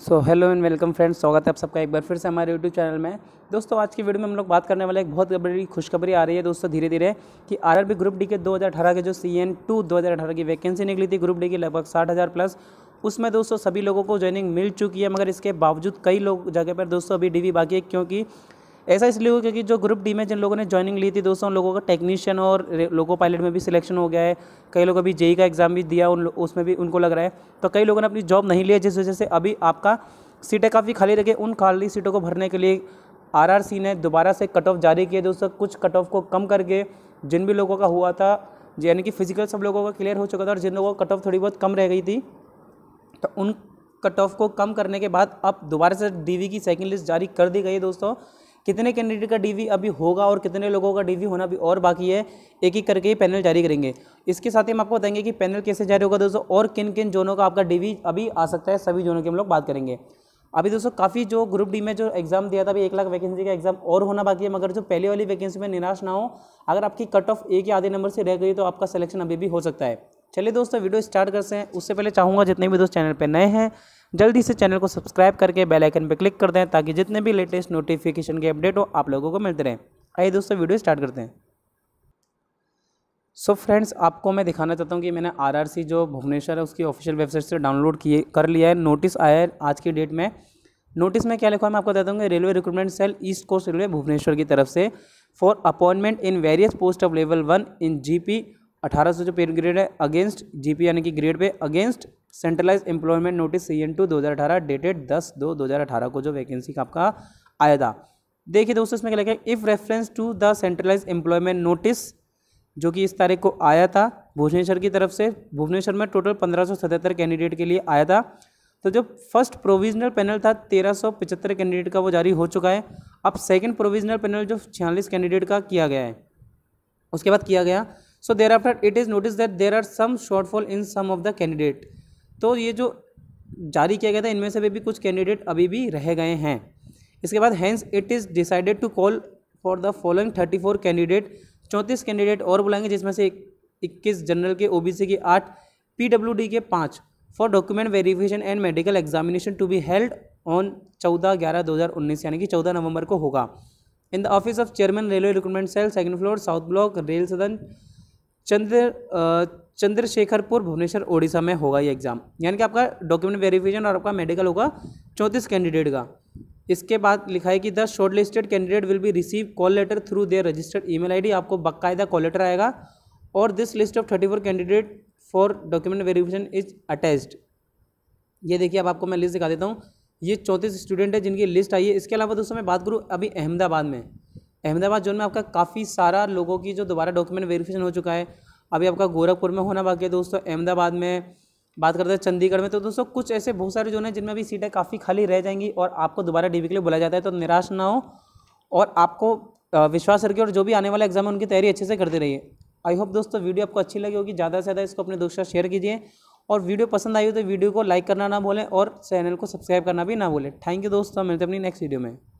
so hello and welcome friends स्वागत है आप सबका एक बार फिर से हमारे यूट्यूब चैनल में दोस्तों आज की वीडियो में हम लोग बात करने वाले एक बहुत बड़ी खुशखबरी आ रही है दोस्तों धीरे धीरे कि आरआरबी ग्रुप डी के 2018 के जो सी एन टू दो की वैकेंसी निकली थी ग्रुप डी की लगभग साठ हज़ार प्लस उसमें दोस्तों सभी लोगों को ज्वाइनिंग मिल चुकी है मगर इसके बावजूद कई लोग जगह पर दोस्तों अभी डी बाकी है क्योंकि ऐसा इसलिए हुआ क्योंकि जो ग्रुप डी में जिन लोगों ने ज्वाइनिंग ली थी दोस्तों उन लोगों का टेक्नीशियन और लोको पायलट में भी सिलेक्शन हो गया है कई लोग अभी जेई e e का एग्ज़ाम भी दिया उन उसमें भी उनको लग रहा है तो कई लोगों ने अपनी जॉब नहीं लिया जिस वजह से अभी आपका सीटें काफ़ी खाली रखे उन खाली सीटों को भरने के लिए आर ने दोबारा से कट ऑफ जारी किया दोस्तों कुछ कट ऑफ को कम करके जिन भी लोगों का हुआ था यानी कि फिजिकल सब लोगों का क्लियर हो चुका था और जिन लोगों का कट ऑफ थोड़ी बहुत कम रह गई थी तो उन कट ऑफ को कम करने के बाद अब दोबारा से डीवी की सेकंड लिस्ट जारी कर दी गई है दोस्तों कितने कैंडिडेट का डीवी अभी होगा और कितने लोगों का डीवी होना भी और बाकी है एक एक करके ही पैनल जारी करेंगे इसके साथ ही हम आपको बताएंगे कि पैनल कैसे जारी होगा दोस्तों और किन किन जोनों का आपका डीवी अभी आ सकता है सभी जोनों की हम लोग बात करेंगे अभी दोस्तों काफ़ी जो ग्रुप डी में जो एग्जाम दिया था अभी एक लाख वैकेंसी का एग्जाम और होना बाकी है मगर जो पहले वाली वैकेंसी में निराश ना हो अगर आपकी कट ऑफ एक या आधे नंबर से रह गई तो आपका सिलेक्शन अभी भी हो सकता है चलिए दोस्तों वीडियो स्टार्ट करते हैं उससे पहले चाहूँगा जितने भी दोस्त चैनल पर नए हैं जल्दी से चैनल को सब्सक्राइब करके बेल आइकन पर क्लिक कर दें ताकि जितने भी लेटेस्ट नोटिफिकेशन के अपडेट हो आप लोगों को मिलते रहें आइए दोस्तों वीडियो स्टार्ट करते हैं सो so फ्रेंड्स आपको मैं दिखाना चाहता हूँ कि मैंने आरआरसी जो भुवनेश्वर है उसकी ऑफिशियल वेबसाइट से डाउनलोड किए कर लिया है नोटिस आया है आज की डेट में नोटिस में क्या लिखा है मैं आपको बता हूँ railway recruitment cell East Coast railway Bhubaneswar की तरफ से for appointment in various post of level one in G P अठारह जो पे ग्रेड है अगेंस्ट जी पी यानी कि grade pay against centralize employment notice C N two दो हज़ार अठारह डेटेड दस दो दो हज़ार अठारह को जो वैकेंसी का आपका आया था देखिए दोस्तों इसमें क्या लिखा है if reference to the centralize employment notice जो कि इस तारीख को आया था भुवनेश्वर की तरफ से भुवनेश्वर में टोटल पंद्रह कैंडिडेट के लिए आया था तो जो फर्स्ट प्रोविजनल पैनल था तेरह कैंडिडेट का वो जारी हो चुका है अब सेकेंड प्रोविजनल पैनल जो छियालीस कैंडिडेट का किया गया है उसके बाद किया गया so thereafter it is notice that there are some shortfall in some of the candidate तो ये जो जारी किया गया था इनमें से भी, भी कुछ कैंडिडेट अभी भी रह गए हैं इसके बाद hence it is decided to call for the following thirty four candidate चौंतीस कैंडिडेट और बुलाएंगे जिसमें से इक्कीस जनरल के ओबीसी के आठ पीडब्ल्यूडी के पाँच for document verification and medical examination to be held on चौदह ग्यारह दो हज़ार उन्नीस यानी कि चौदह नवंबर को होगा in the office of chairman railway recruitment cell second floor south block rail Sadan Chandra Chandrashekharpur Bhubaneswar Odisha में होगा ये एग्ज़ाम यानी कि आपका डॉक्यूमेंट वेरिफिकेशन और आपका मेडिकल होगा चौंतीस कैंडिडेट का इसके बाद लिखा है कि the shortlisted candidate will be receive call letter through their registered email ID आपको बाकायदा कॉल लेटर आएगा और this list of thirty four candidate for document verification is attached ये देखिए अब आपको मैं लिस्ट दिखा देता हूँ ये चौंतीस स्टूडेंट है जिनकी लिस्ट आई है इसके अलावा दोस्तों मैं बात करूँ अभी अहमदाबाद में अहमदाबाद जोन में आपका काफ़ी सारा लोगों की जो दोबारा डॉक्यूमेंट वेरिफिकेशन हो चुका है अभी आपका गोरखपुर में होना बाकी है दोस्तों अहमदाबाद में बात करते हैं चंडीगढ़ में तो दोस्तों कुछ ऐसे बहुत सारे जो है जिनमें भी सीटें काफ़ी खाली रह जाएंगी और आपको दोबारा डीबी के लिए बुलाया जाता है तो निराश ना हो और आपको विश्वास रखिए और जो भी आने वाला एग्जाम है उनकी तैयारी अच्छे से करते रहिए आई होप दोस्तों वीडियो आपको अच्छी लगी होगी ज़्यादा से ज़्यादा इसको अपने दोस्तों शेयर कीजिए और वीडियो पसंद आई हो तो वीडियो को लाइक करना ना भूलें और चैनल को सब्सक्राइब करना भी ना भूलें थैंक यू दोस्तों मिलते अपनी नेक्स्ट वीडियो में